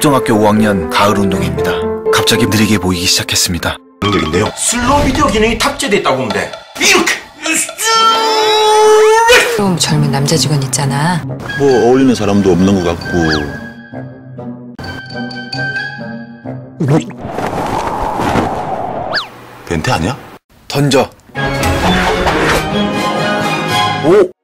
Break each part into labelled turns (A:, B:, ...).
A: 초등학교 5학년 가을 운동회입니다. 갑자기 느리게 보이기 시작했습니다. 운동인데요. 슬로우 비디오 기능이 탑재됐다고 하는데 이렇게 좀 젊은 남자 직원 있잖아. 뭐 어울리는 사람도 없는 것 같고. 뭐? 벤테 아니야? 던져. 오!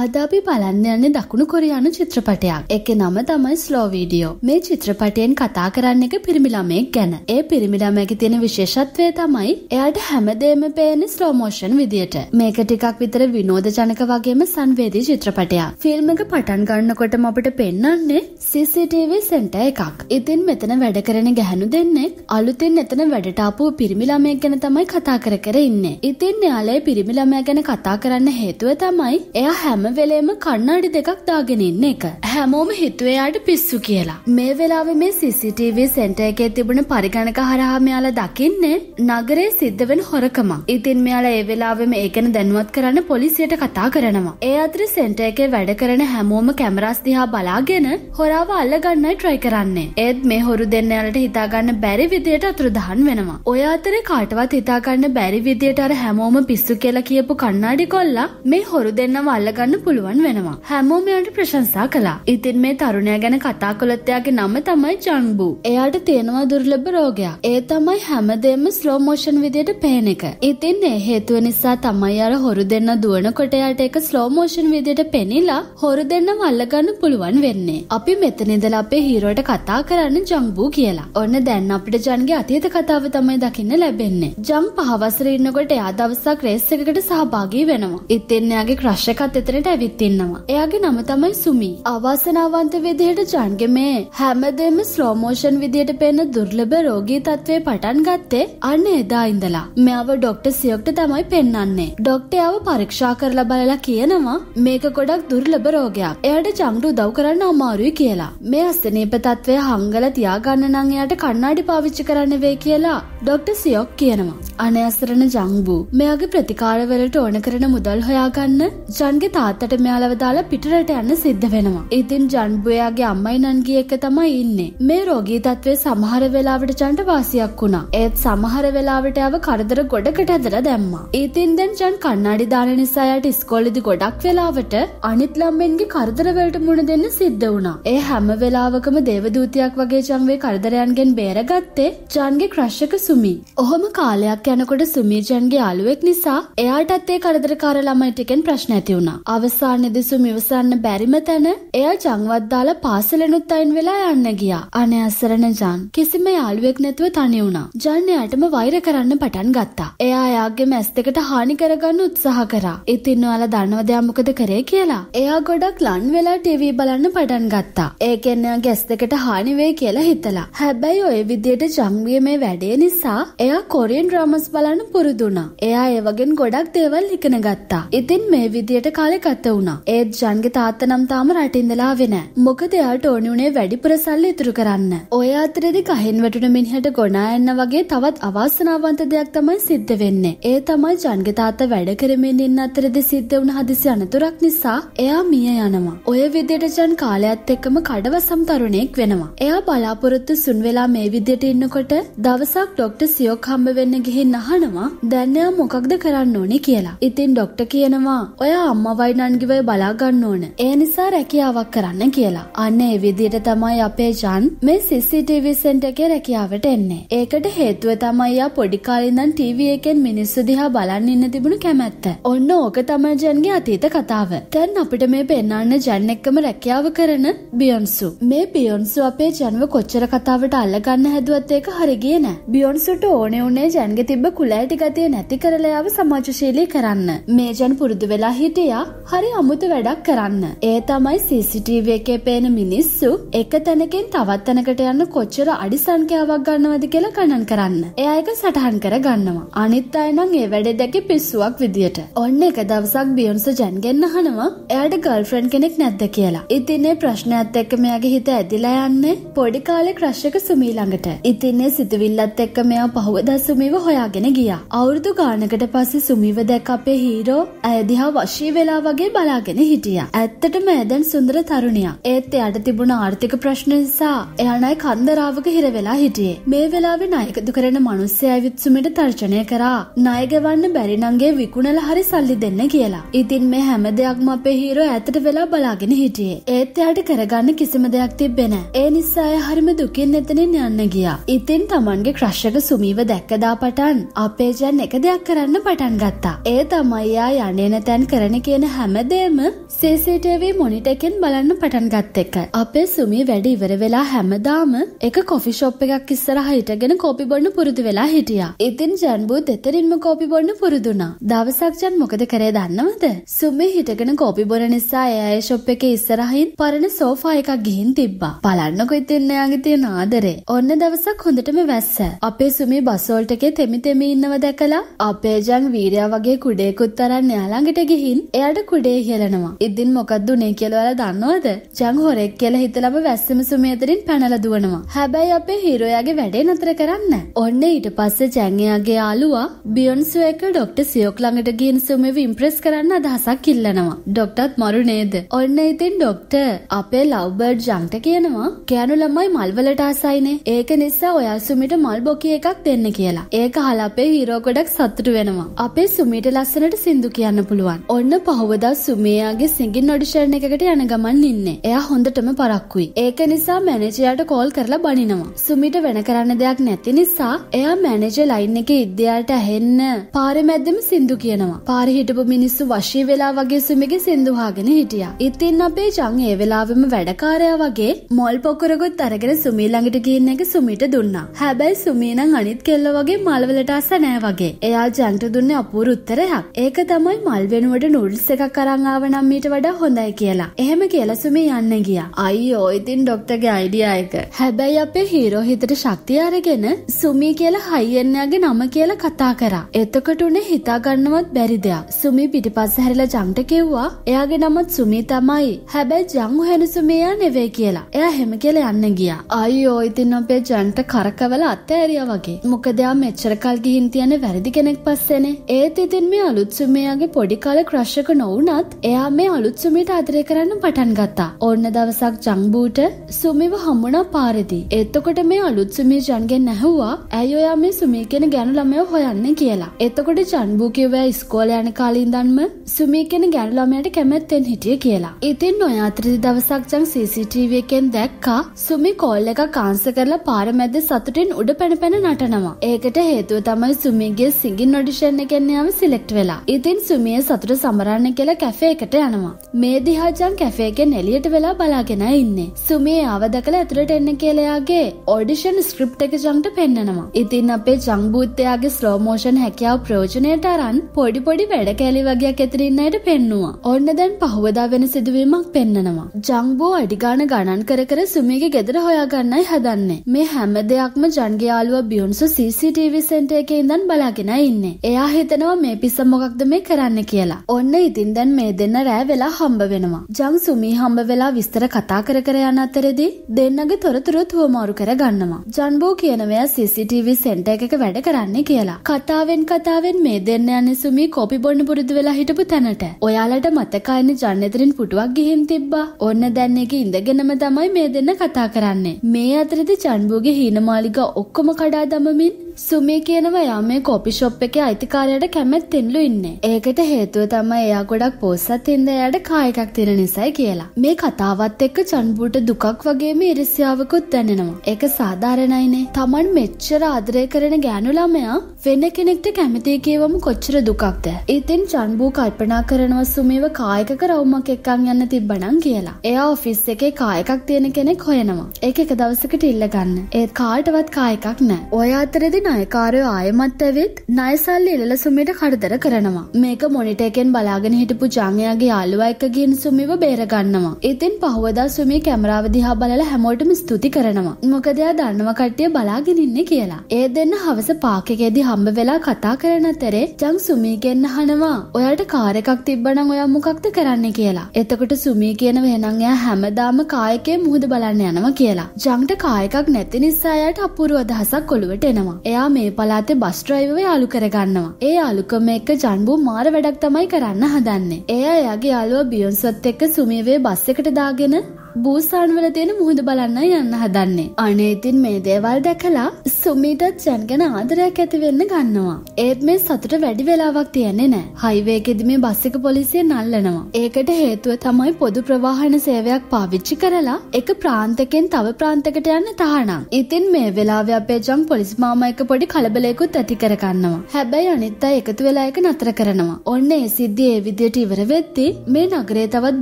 A: ආදාපි බලන්න යන්න දකුණු කොරයානු චිත්‍රපටයක් එක නම තමයි ස්ලෝවීඩියෝ මේ චිත්‍රපටයෙන් කතා කරන්න එක පිරිමිළමයෙක් ගැන ඒ පිරිමිළමයක තියෙන විශේෂත්වය තමයි එයාට හැමදේම පේන ස්ලෝමෝෂන් විදියට මේක ටිකක් විතර විනෝද ජනක වගේම සංවේදී චිත්‍රපටයක් ෆිල්ම් එක පටන් ගන්නකොටම අපට පෙන්වන්නේ CCTV සෙන්ටර් එකක් ඉතින් මෙතන වැඩ කරන ගැහණු දෙන්නෙක් අලුතින් එතන වැඩට ආපු පිරිමිළමයෙක් ගැන තමයි කතා කර කර ඉන්නේ ඉතින් එයාලේ පිරිමිළමයා ගැන කතා කරන්න හේතුව තමයි එයා හැම වෙලේම කණ්ණාඩි දෙකක් දාගෙන ඉන්න එක. හැමෝම හිතුවේ යාට පිස්සු කියලා. මේ වෙලාවේ මේ CCTV සෙන්ටර් එකේ තිබුණ පරිගණක හරහා මෙයාලා දකින්නේ නගරේ සිද්ධ වෙන හොරකමක්. ඉතින් මෙයාලා ඒ වෙලාවෙම ඒක ගැන දැනුවත් කරන්න පොලිසියට කතා කරනවා. ඒ අතර සෙන්ටර් එකේ වැඩ කරන හැමෝම කැමරාස් දිහා බලාගෙන හොරාව අල්ලගන්නයි try කරන්නේ. ඒත් මේ හොරු දෙන්නයාලට හිතාගන්න බැරි විදියට අතුරුදහන් වෙනවා. ඔය අතරේ කාටවත් හිතාගන්න බැරි විදියට අර හැමෝම පිස්සු කියලා කියපු කණ්ණාඩි කොල්ලා මේ හොරු දෙන්නම අල්ලගන්න පුළුවන් වෙනවා. හැමෝමයාට ප්‍රශංසා කලා. ඉතින් මේ තරුණයා ගැන කතා කොළොත්තයාගේ නම තමයි ජන්බු. එයාට තියෙනවා දුර්ලභ රෝගයක්. ඒ තමයි හැමදේම ස්ලෝ මෝෂන් විදියට පේන එක. ඉතින් ඒ හේතුව නිසා තමයි අර හොරු දෙන්න දුවනකොට එයාට ඒක ස්ලෝ මෝෂන් විදියට පෙනිලා හොරු දෙන්න වල්ලගන්න පුළුවන් වෙන්නේ. අපි මෙතන ඉඳලා අපේ හීරෝට කතා කරන්න ජන්බු කියලා. ඔන්න දැන් අපිට ජන්ගේ අතීත කතාව තමයි දකින්න ලැබෙන්නේ. ජම් පහවසර ඉන්නකොට එයා දවසක් රේස් එකකට සහභාගී වෙනවා. ඉතින් එයාගේ ක්‍රෂ් එකත් එතනට ඇවිත් ඉන්නවා. එයාගේ නම තමයි සුමි. අවාසනාවන්ත විදිහට ජන්ගේ මේ හැමදේම ස්ලෝ මෝෂන් විදිහට පේන දුර්ලභ රෝගී තත්ත්වේ පටන් ගත්තේ අන්න එදා ඉඳලා. මෙයාව ඩොක්ටර් සියොක්ට තමයි පෙන්වන්නේ. ඩොක්ටර් එයාව පරීක්ෂා කරලා බලලා කියනවා මේක ගොඩක් දුර්ලභ රෝගයක්. එයාට ජන්ට උදව් කරන්න අමාරුයි කියලා. මේ අස්තනීප තත්ත්වය හංගල තියාගන්න නම් එයාට කණ්ණාඩි පාවිච්චි කරන්න වේ කියලා ඩොක්ටර් සියොක් කියනවා. අනයසරණ ජංබු මෙයාගේ ප්‍රතිකාරවලට ඕන කරන මුදල් හොයාගන්න ජන්ගේ තාත්තා තාත්තට මෙයාලව දාලා පිටරට යන්න සිද්ධ වෙනවා. ඉතින් ජන්බුයාගේ අම්මයි නන්ගේ එක තමයි ඉන්නේ. මේ රෝගී තත්ත්වය සමහර වෙලාවට ජන්ට වාසියක් වුණා. ඒත් සමහර වෙලාවට යව කරදර ගොඩකට ඇදලා දැම්මා. ඉතින් දැන් ජන් කණ්ණාඩි දාන නිසා යට ඉස්කෝලේදී ගොඩක් වෙලාවට අනිත් ළමයින්ගේ කරදර වලට මුණ දෙන්න සිද්ධ වුණා. ඒ හැම වෙලාවකම දේවදූතයක් වගේ ජන් මේ කරදරයන්ගෙන් බේරගත්තේ ජන්ගේ ක්‍රෂ් එක සුමි. ඔහොම කාලයක් යනකොට සුමි ජන්ගේ අලුවෙක් නිසා එයාටත් ඒ කරදරකාර ළමයි ටිකෙන් ප්‍රශ්න ඇති වුණා. අවසානයේදසු මිවසන්න බැරිම තැන එයා ජංවත් දාලා පාසලෙනුත් අයින් වෙලා යන්න ගියා. අනේ අසරණ ජන් කිසිම යාළුවෙක් නැතුව තනි වුණා. ජන් එයාටම වෛර කරන්න පටන් ගත්තා. එයා එයාගේ මැස් දෙකට හානි කරගන්න උත්සාහ කරා. ඉතින් ඔයාලා දන්නවද එයා මොකද කරේ කියලා? එයා ගොඩක් ලන් වෙලා ටීවී බලන්න පටන් ගත්තා. ඒකෙන් එයාගේ ඇස් දෙකට හානි වෙයි කියලා හිතලා. හැබැයි ওই විදියට ජන්ගේ මේ වැඩේ නිසා එයා කොරියන් ඩ්‍රාමස් බලන්න පුරුදු වුණා. එයා ඒ වගේ ගොඩක් දේවල් ඉගෙන ගත්තා. ඉතින් මේ විදියට කාලේ ගත වුණා. ඒත් ජන්ගේ තාත්ත නම් තාම රටින්දලා වෙන. මොකද එයාට ඕනි උනේ වැඩිපුර සල්ලි ඉතුරු කරන්න. ඔය අතරෙදි කහෙන් වැටුණ මිනිහට ගොනා යන්න වගේ තවත් අවාසනාවන්ත දෙයක් තමයි සිද්ධ වෙන්නේ. ඒ තමයි ජන්ගේ තාත්ත වැඩ කරමින් ඉන්න අතරෙදි සිද්ධ වුණ හදිසි අනතුරක් නිසා එයා මිය යනවා. ඔය විදියට ජන් කාලයත් එක්කම කඩවසම් තරුණෙක් වෙනවා. එයා බලාපොරොත්තු සුන් වෙලා මේ විදියට ඉන්නකොට දවසක් ඩොක්ට සියෝක් හම්බ වෙන්න ගිහින් අහනවා දැන්නයා මොකක්ද කරන්න ඕනේ කියලා. ඉතින් ඩොක්ට කියනවා ඔයා අම්මවයි තමන්ගිව බලාගන්න ඕන. ඒ නිසා රැකියාවක් කරන්න කියලා. අන්න ඒ විදියට තමයි අපේ ජන් මේ CCTV සෙන්ටගේ රැකියාවට එන්නේ. ඒකට හේතුව තමයියා පොඩිකාලින්දන් ටීවී එකෙන් මිනිස්සු දිහා බලන්න ඉන්න තිබුණු කැමැත්ත. ඔන්න ඕක තමයි ජන්ගේ අතීත කතාව. දැන් අපිට මේ පෙන්වන්න ජන් එක්කම රැකියාව කරන බියොන්සු. මේ බියොන්සු අපේ ජන්ව කොච්චර කතාවට අල්ලගන්න හැදුවත් ඒක හරිගිය නෑ. බියොන්සුට ඕනේ උනේ ජන්ගේ තිබ්බ කුලෑටි ගතිය නැති කරලයාව සමාජශීලී කරන්න. මේ ජන් පුරුදු වෙලා හිටියා හරි අමුතු වැඩක් කරන්න. ඒ තමයි CCTV එකේ පේන මිනිස්සු එක තැනකින් තවත් තැනකට යන්න කොච්චර අඩි සංඛ්‍යාවක් ගන්නවද කියලා ගණන් කරන්න. එයා එක සටහන් කර ගන්නවා. අනිත් අය නම් ඒ වැඩේ දැකේ පිස්සුවක් විදියට. ඔන්න එක දවසක් බියොන්ස ජැන්ගෙන් අහනවා එයාට ගර්ල්ෆ්‍රන්ඩ් කෙනෙක් නැද්ද කියලා. ඉතින්නේ ප්‍රශ්නයත් එක්ක මෙයාගේ හිත ඇදිලා යන්නේ පොඩි කාලේ ක්‍රෂ් එක සුමී ළඟට. ඉතින්නේ සිතුවිල්ලත් එක්ක මෙයා පහුවදා සුමීව හොයාගෙන ගියා. අවුරුදු ගානකට පස්සේ සුමීව දැක අපේ හීරෝ ඇය දිහා වශී වෙලා වගේ වගේ බලාගෙන හිටිය. ඇත්තටම ඇදැන් සුන්දර තරුණයා. ඒත් එයට තිබුණ ආර්ථික ප්‍රශ්න නිසා එයානයි කන්දරාවක හිරවෙලා හිටියේ. මේ වෙලාවෙ නායකතු කරන මනුස්්‍ය ඇවිත්සුමට තර්ජනය කරා. නායගවන්න බැරිනන්ගේ විකුණල හරි සල්ලි දෙන්න කියලා. ඉතින් මේ හැම දෙයක්ම අපේ හීරෝ ඇතට වෙලා බලාගෙන හිටියේ. ඒත් එයට කරගන්න කිසිම දෙයක් තිබෙන. ඒ නිසාය හරිම දුකින් එතනින් යන්න ගියා. ඉතින් තමන්ගේ ක්‍රශ්ක සුමීව දැක්කදා පටන් අපේජන් එක දෙයක් කරන්න පටන් ගත්තා. ඒ තමයියා යනේන තැන් කරන කියන හැම හැමදේම CCTV මොනිටකෙන් බලන්න පටන් ගත්ත එක. අපේ සුමි වැඩ ඉවර වෙලා හැමදාම එක කොෆි ෂොප් එකක් ඉස්සරහ හිටගෙන කෝපි බොන්න පුරුදු වෙලා හිටියා. ඉතින් ජන්බූ දෙතරින්ම කෝපි බොන්න පුරුදුනා. දවසක් ජන් මොකද කරේ දන්නවද? සුමි හිටගෙන කෝපි බොන නිසා එයා ෂොප් එකේ ඉස්සරහින් පරණ සෝෆා එකක් ගිහින් තිබ්බා. බලන්නකො ඉතින් එයාගේ තියෙන ආදරේ. ඔන්න දවසක් හොඳටම වැස්ස. අපේ සුමි බස් වලට එකේ තෙමි තෙමි ඉන්නව දැකලා අපේ ජන් වීරයා වගේ කුඩේකුත් තරන් එයා ළඟට ගිහින් එයාට උඩේ කියලනවා. ඉදින් මොකක්ද උනේ කියලවල දන්නවද? ජං හොරෙක් කියලා හිතලම වැස්සම සුමේතරින් පැනලා දුවනවා. හැබැයි අපේ හීරෝයාගේ වැඩේ නතර කරන්න. ඔන්න ඊට පස්සේ ජං එයාගේ යාළුවා බියොන්සෝ එක ડોක්ටර් සියොක් ළඟට ගිහින් සුමේව ඉම්ප්‍රෙස් කරන්න අදහසක් ඉල්ලනවා. ડોක්ටර්ත් මරු නේද? ඔන්න ඉතින් ડોක්ටර් අපේ ලව්බර්ඩ් ජංට කියනවා කෑනු ළමයි මල්වලට ආසයිනේ. ඒක නිසා ඔයා සුමිට මල් බොකිය එකක් දෙන්න කියලා. ඒක හලා අපේ හීරෝ ගොඩක් සතුටු වෙනවා. අපේ සුමිට ලස්සනට සින්දු කියන්න පුළුවන්. ඔන්න පහවදා එයා සුමේයාගේ සිඟින් ඔඩිෂන් එකකට යන ගමන් ඉන්නේ. එයා හොඳටම පරක්කුයි. ඒක නිසා මැනේජරයාට කෝල් කරලා බනිනවා. සුමිට වෙන කරන්න දෙයක් නැති නිසා එයා මැනේජර් ලයින් එකේ ඉද්දයාට ඇහෙන්න පාරේ මැද්දෙම සින්දු කියනවා. පාරේ හිටපු මිනිස්සු වශී වෙලා වගේ සුමිගේ සින්දු හාගෙන හිටියා. ඉතින් අපේ ජන් ඒ වෙලාවෙම වැඩකාරයා වගේ මොල් පොකුරකුත් අරගෙන සුමී ළඟට ගිහින් එක සුමිට දුන්නා. හැබැයි සුමී නම් අනිත් කෙල්ල වගේ මල්වලට අස නෑ වගේ. එයා ජන්ට දුන්නේ අපූර්ව උත්තරයක්. ඒක තමයි මල් වෙනුවට නූඩ්ල්ස් එකක් කරංආාව නම් මීට වඩා හොඳයි කියලා එහෙම කියල සුමේ යන්න ගියා අයියෝ ඉතින් ඩොක්ටගේ අයිඩියයක හැබැයි අපේ හීරෝ හිතට ශක්තිය අරගෙන සුමී කියලා හයිියන්නයාගේ නම කියලා කතා කරා එතකට උනේ හිතාගන්නවත් බැරි දෙයක් සුමි පිටිපස් හැරිල ජංට කිව්වා එයාගේ නමත් සුමී තමයි හැබැයි ජංහු හැන සුමේයා නෙවේ කියලා එයා හෙම කියල යන්න ගියා අයිෝ ඉතින් අපේ ජන්ට කරකවල අත්තඇරිය වගේ මොකදයා මෙච්චරකල් ගිහින් තියන වැරදි කෙනෙක් පස්සෙන ඒත් ඉතින් මේ අලුත්සුමයාගේ පොඩි කාල ක්‍රශ්ක නොවන වුණත් එයා මේ අලුත් සුමිට ආදරය කරන්න පටන් ගත්තා. ඕන්න දවසක් ජංබූට සුමිව හම්බුණා පාරදී. එතකොට මේ අලුත් සුමී ජන්ගෙන් නැහුවා ඇයි ඔයා මේ සුමී කෙන ගැනු ළමය හොයන්න කියලා. එතකොට ජන්බූ කිව්වා ඉස්කෝල යන කාලින් දන්ම සුමී කෙන ගැනු ළමයට කැමැත්තෙන් හිටිය කියලා. ඉතින් ඔය අතරදි දවසක් ජං CCTV එකෙන් දැක්කා සුමි කෝල් එක කාන්සර් කරලා පාර මැද්ද සතුටින් උඩ පැන පැන නටනවා. ඒකට හේතුව තමයි සුමිගේ සිංගින් ඔඩිෂන් එකෙන් යාම සිලෙක්ට් වෙලා. ඉතින් සුමිය සතුට සමරන්න කියලා කැෆේකට යනවා. මේ දිහාජන් කැෆේගෙන් එලියට වෙලා බලාගෙන ඉන්නේ. සුමේ ආවදකල ඇතුළට එන්න කියලයාගේ ඔඩිෂන් ස්ක්‍රප් එක ජන්ට පෙන්න්නනවා. ඉතින් අපේ ජංභූතයාගේ ස්ලෝමෝෂන් හැකියාව ප්‍රෝජනයට අරන් පොඩිපොඩි වැඩ කෑලි වගේයක් ඇතිරන්නයට පෙන්නවා. ඔන්න දැන් පහුවදා වෙන සිදුවීමක් පෙන්න්නනවා. ජංබෝ අඩිගාන ගණන් කර කර සුමේගේ ගෙදර හොයාගන්නයි හදන්නේ. මේ හැම දෙයක්ම ජන්ගයාලුව බියුන්සු CCTV සෙන්ට එක ඉඳන් බලාගෙන ඉන්නේ. එයා හිතනවා මේ පිස මොකක්ද මේ කරන්න කියලා. ඔන්න ඉතින්ද දැන් මේ දෙන්න රෑ වෙලා හම්බ වෙනවා. ජං සුමී හම්බ වෙලා විස්තර කතා කර කර යන අතරේදී දෙන්නගේ තොරතුරුත් හුවමාරු කර ගන්නවා. ජන්බෝ කියන මෙයා CCTV සෙන්ටර් එකක වැඩ කරන්නේ කියලා. කතාවෙන් කතාවෙන් මේ දෙන්න යන්නේ සුමී කොපි බොන්න පුරුදු වෙලා හිටපු තැනට. ඔයාලට මතකයිනේ ජන් එතරින් පුටුවක් ගිහින් තිබ්බා. ඔන්න දැන් ඒක ඉඳගෙනම තමයි මේ දෙන්න කතා කරන්නේ. මේ අතරේදී ජන්බෝගේ හීනමාලිගා ඔක්කොම කඩා දමමින් සුමි කියනවා යා මේ කොපි ෂොප් එකේ අයිතිකාරයට කැමැත්තෙන්ලු ඉන්නේ. ඒකට හේතුව තමයි එයා ගොඩක් පොස්සත් ඉඳ එයාට කායකක් තියෙන නිසායි කියලා. මේ කතාවත් එක්ක චන්බුට දුකක් වගේම ඉරිසියාවකුත් දැනෙනවා. ඒක සාධාරණයිනේ. Taman මෙච්චර ආදරය කරන ගෑනු ළමයා වෙන කෙනෙක්ට කැමති කියවම කොච්චර දුකක්ද. ඉතින් චන්බු කල්පනා කරනවා සුමිව කායිකක රවුමක් එක්කන් යන්න තිබ්බනම් කියලා. එයා ඔෆිස් එකේ කායකක් තියෙන කෙනෙක් හොයනවා. ඒක එක දවසකට ඉල්ලගන්න. ඒත් කාටවත් කායකක් නැහැ. ඔය අතරේදී නයකාරයෝ ආයමත් ඇවිත් නයසල්ලි එල සුමිට කරදර කරනවා. මේක මොනිට එකෙන් බලාගෙන හිටපු ජංගයාගේ යාළුවා එක්ක ගියන සුමිව බේරගන්නවා. ඉතින් පහුවදා සුමි කැමරාව දිහා බලලා හැමෝටම ස්තුති කරනවා. මොකද එයා දන්නව කට්ටිය බලාගෙන ඉන්නේ කියලා. ඒ දෙන්න හවස පාක් එකේදී හම්බ වෙලා කතා කරන අතරේ ජං සුමිගෙන් අහනවා ඔයාලට කාර් එකක් තිබ්බනම් ඔයා මොකක්ද කරන්නේ කියලා. එතකොට සුමි කියනවා එහෙනම් එයා හැමදාම කායකේ මුහුද බලන්න යනවා කියලා. ජංට කායකක් නැති නිසා එයාට අපූර්ව අදහසක් ඔලුවට එනවා. එයා මේ පලාතේ බස් ඩ්‍රයිවර් යාලු කරගන්නවා. ඒ යාලුකම එක්ක ජන්බු මාර වැඩක් තමයි කරන්න හදන්නේ. එයා එයාගේ යාළුවා බියොන්සත් එක්ක සුමේවේ බස් එකට දාගෙන බූසාන්වල තියෙන මුහුද බලන්න යන්න හදන්නේ. අනේ ඉතින් මේ දේවල් දැකලා සුමීටත් ජන් ගැන ආදරයක් ඇති වෙන්න ගන්නවා. ඒත් මේ සතුට වැඩි වෙලාවක් තියන්නේ නැහැ. හයිවේකෙදි මේ බස් එක පොලිසිය නල්ලනවා. ඒකට හේතුව තමයි පොදු ප්‍රවාහන සේවයක් පාවිච්චි කරලා එක ප්‍රාන්තකෙන් තව ප්‍රාන්තකට යන්න තහනම්. ඉතින් මේ වෙලාවේ අපේ ජම් පොලිස් මාමා එක පොඩි කලබලයකුත් ඇති කරගන්නවා. හැබැයි අනිත් අය එකතු වෙලා එක නතර කරනවා. ඔන්න ඒ සිද්ධිය ඒ විදියට ඉවර වෙද්දී මේ නගරේ තවත්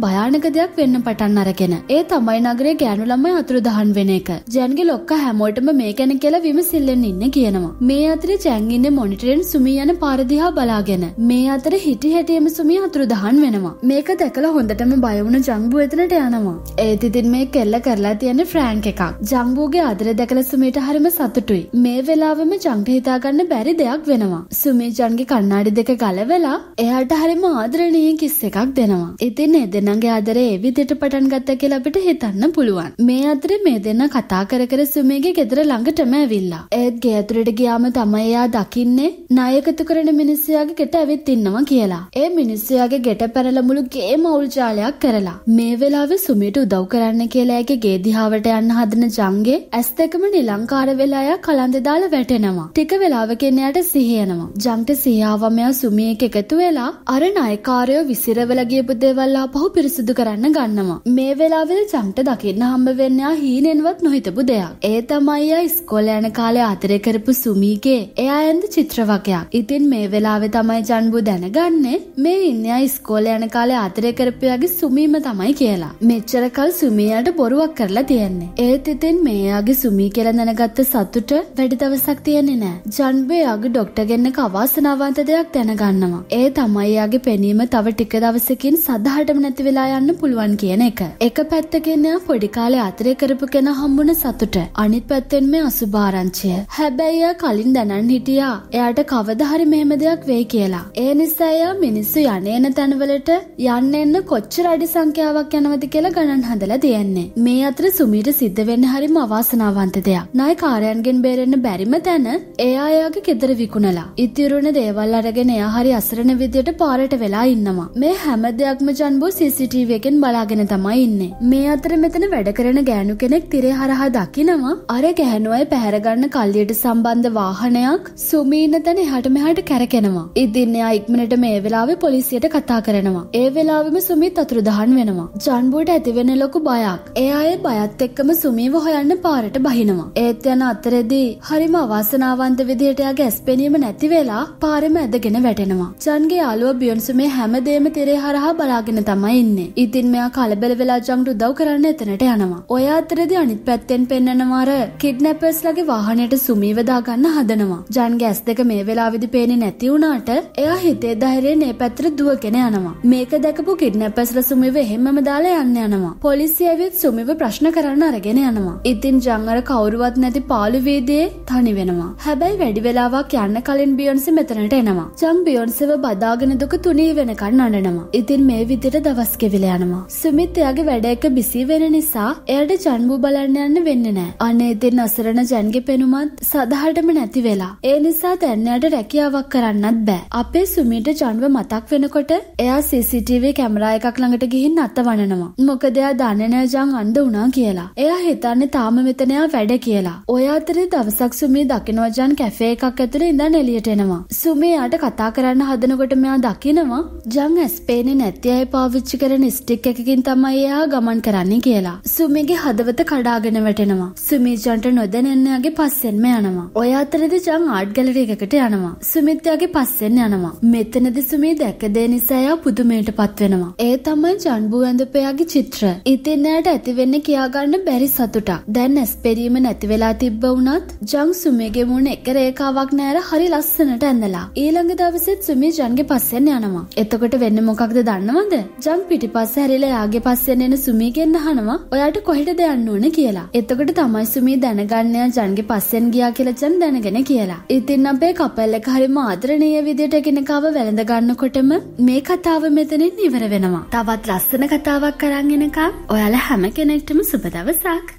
A: භයානක දෙයක් වෙන්න පටන් අරගෙන. ඒ දේ තමයි නගරේ ගෑනු ළමයි අතුරුදහන් වෙන එක. ජැන්ගේ ලොක්ක හැමෝටම මේ ගැන කියලා විමසිල්ලෙන් ඉන්න කියනවා. මේ අතර ජැන් ඉන්නේ මොනිටරෙන් සුමී යන පාර දිහා බලාගෙන. මේ අතර හිටි හැටියෙම සුමී අතුරුදහන් වෙනවා. මේක දැකලා හොඳටම බය වුණු ජම්බු එතනට යනවා. ඒත් ඉතින් මේ කෙල්ල කරලා තියන්නේ ෆ්‍රෑන්ක් එකක්. ජම්බුගේ ආදරය දැකලා සුමීට හරිම සතුටුයි. මේ වෙලාවෙම ජන්ට හිතාගන්න බැරි දෙයක් වෙනවා. සුමී ජන්ගේ කණ්ණාඩි දෙක ගලවලා එයාට හරිම ආදරණීය කිස් එකක් දෙනවා. ඉතින් ඒ දෙන්නගේ ආදරේ ඒ විදිහට පටන් ගත්ත කියලා අපිට හිතන්න පුළුවන්. මේ අතර මේ දෙන්න කතා කර කර සුමේගේ ගෙදර ළඟටම ඇවිල්ලා. ඒත් ගේ ඇතුළට ගියාම තමයි එයා දකින්නේ ණය එකතු කරන මිනිස්සයාගේ ගෙට ඇවිත් ඉන්නවා කියලා. ඒ මිනිස්සයාගේ ගෙට පැනලා මුළු ගේම උල්ජාලයක් කරලා. මේ වෙලාවේ සුමේට උදව් කරන්න කියලා ඒකේ ගේ දිහාවට යන්න හදන ජංගේ ඇස් දෙකම නිලංකාර වෙලා එයා කලන්ද දාලා වැටෙනවා. ටික වෙලාවකින් එයාට සිහි එනවා. ජංට සිහියාවම එයා සුමේ එක්ක එකතු වෙලා අර ණයකාරයෝ විසිරවලා ගියපු දේවල් ආපහු පිරිසිදු කරන්න ගන්නවා. මේ වෙලාවේ කාලේ චන්ට දකින්න හම්බ වෙන්නා හීනෙන්වත් නොහිතපු දෙයක්. ඒ තමයි අය ස්කොල යන කාලේ ආතරය කරපු සුමීගේ එයා ඇඳ චිත්‍ර වගයක්. ඉතින් මේ වෙලාවේ තමයි ජන්බු දැනගන්නේ මේ ඉන්නේ අය ස්කොල යන කාලේ ආතරය කරපු යගේ සුමීම තමයි කියලා. මෙච්චර කල් සුමීයට බොරුවක් කරලා තියන්නේ. ඒත් ඉතින් මේ යාගේ සුමී කියලා දැනගත්ත සතුට වැඩි දවසක් තියෙන්නේ නෑ. ජන්බු යාගේ ඩොක්ටර් ගෙන්නක අවාසනාවන්ත දෙයක් දැනගන්නවා. ඒ තමයි යාගේ පෙනීම තව ටික දවසකින් සදාටම නැති වෙලා යන්න පුළුවන් කියන එක. එක පැත්ත පැත්තගෙනයා පොඩිකාලේ අතරය කරපු කෙන හම්බුන සතුට අනිත් පැත්තෙන් මේ අසුභාරංචය. හැබැයි එයා කලින් දැනන් හිටියා එයාට කවදහරි මෙහෙම දෙයක් වෙයි කියලා. ඒ නිසා එයා මිනිස්සු යනේන තැනවලට යන්න එන්න කොච්චර අඩි සංඛ්‍යාවක් යනවද කියලා ගණන් හදලා තියන්නේ. මේ අතර සුමීට සිද්ධ වෙන්න හරිම අවාසනාවන්ත දෙයක්. නායකාරයන්ගෙන් බේරෙන්න බැරිම තැන එයා එයාගේ කෙදර විකුණලා. ඉතිරුණ දේවල් අරගෙන එයා හරි අසරණ විදියට පාරට වෙලා ඉන්නවා. මේ හැම දෙයක්ම ජන්බෝ CCTV එකෙන් බලාගෙන තමයි ඉන්නේ. මේ අතර මෙතන වැඩ කරන ගෑනු කෙනෙක් තිරේ හරහා දකිනවා අර ගෑනුවයි පැහැරගන්න කල්ලියට සම්බන්ධ වාහනයක් සුමීන තැන එහට මෙහට කැරකෙනවා. ඉතින් එයා ඉක්මනට මේ වෙලාවේ පොලිසියට කතා කරනවා. ඒ වෙලාවෙම සුමීත් අතුරුදහන් වෙනවා. ජන්බුවට ඇතිවෙන ලොකු බයක්. ඒ අය බයත් එක්කම සුමීව හොයන්න පාරට බහිනවා. ඒත් යන අතරෙදී හරිම අවාසනාවන්ත විදිහට යාගේ ඇස්පෙනීම නැති වෙලා පාරෙම ඇදගෙන වැටෙනවා. ජන්ගේ යාළුවා බියොන්සු මේ හැමදේම තිරේ හරහා බලාගෙන තමයි ඉන්නේ. ඉතින් මෙයා කලබල වෙලා ජන්ට උදව් උදව් කරන්න එතනට යනවා. ඔය අතරදි අනිත් පැත්තෙන් පෙන්නනවාර කිඩ්නැපර්ස් ලගේ වාහනයට සුමීවදා ගන්න හදනවා. ජන් ගැස් දෙක මේ වෙලාවෙදි පේන්නේ නැති වුණාට එයා හිතේ ධෛර්යයෙන් මේ පැත්තට දුවගෙන යනවා. මේක දැකපු කිඩ්නැපර්ස්ලා සුමීව එහෙම්මම දාලා යන්න යනවා. පොලිසිය ඇවිත් සුමීව ප්‍රශ්න කරන්න අරගෙන යනවා. ඉතින් ජන් අර කවුරුවත් නැති පාළු වේදියේ තනි වෙනවා. හැබැයි වැඩි වෙලාවක් යන්න කලින් බියොන්සි මෙතනට එනවා. ජන් බියොන්සිව බදාගෙන දුක තුනී වෙනකන් අඬනවා. ඉතින් මේ විදිහට දවස් ගෙවිලා යනවා. සුමිත් එයාගේ වැඩ එක බිසි වෙන නිසා එයට ජන්ගු බලන්න යන්න වෙන්න නෑ. අන්න ඉතින් අසරණ ජන්ගේ පෙනුමත් සදහටම නැති වෙලා. ඒ නිසා දැන්නයට රැකියාවක් කරන්නත් බෑ. අපේ සුමීට ජන්ව මතක් වෙනකොට එයා CCTV කැමරා එකක් ළඟට ගිහින් අතවනනවා. මොකද එයා දන්නේ නෑ ජන් අඬ වුණා කියලා. එයා හිතන්නේ තාම මෙතනයා වැඩ කියලා. ඔය අතරේ දවසක් සුමී දකිනවජන් කැෆේ එකක් ඇතුළේ ඉඳන් එළියට එනවා. සුමී යාට කතා කරන්න හදනකොට මෙයා දකිනවා ජන් ඇස්පේනේ නැති අය පාවිච්චි කරන ස්ටික් එකකින් තමයි එයා ගමන් කරන්නේ කියලා. සුමිගේ හදවත කඩාගෙන වැටෙනවා. සුමිජන්ට නොදැනෙන්නගේ පස්සෙන්ම යනවා. ඔය අතරදි ජන් ආට් ගැලරි එකකට යනවා. සුමිත්යාගේ පස්සෙන් යනවා. මෙතනදි සුමි දැක්ක දේ නිසා එයා පුදුමයට පත්වෙනවා. ඒ තමයි ජන්බු ඇඳපයාගේ චිත්‍ර. ඉතින් එයාට ඇතිවෙන්න කියාගන්න බැරි සතුටක්. දැන් ඇස්පෙරීම නැති වෙලා තිබ්බ වුණත් ජන් සුමිගේ මුණ එක රේඛාවක් නෑර හරි ලස්සනට ඇඳලා. ඊළඟ දවසෙත් සුමි ජන්ගේ පස්සෙන් යනවා. එතකොට වෙන්න මොකක්ද දන්නවද? ජන් පිටිපස්ස හැරිලා යාගේ පස්සෙන් එන සුමි සුමීගෙන් අහනවා ඔයාට කොහෙටද යන්න ඕන කියලා. එතකොට තමයි සුමී දැනගන්නේ ජන්ගේ පස්සෙන් ගියා කියලා ජන් දැනගෙන කියලා. ඉතින් අපේ කපල් එක හරිම ආදරණීය විදියට එකිනෙකාව වැළඳ ගන්නකොටම මේ කතාව මෙතනින් ඉවර වෙනවා. තවත් ලස්සන කතාවක් කරන් එනකම් ඔයාලා හැම කෙනෙක්ටම සුබ දවසක්.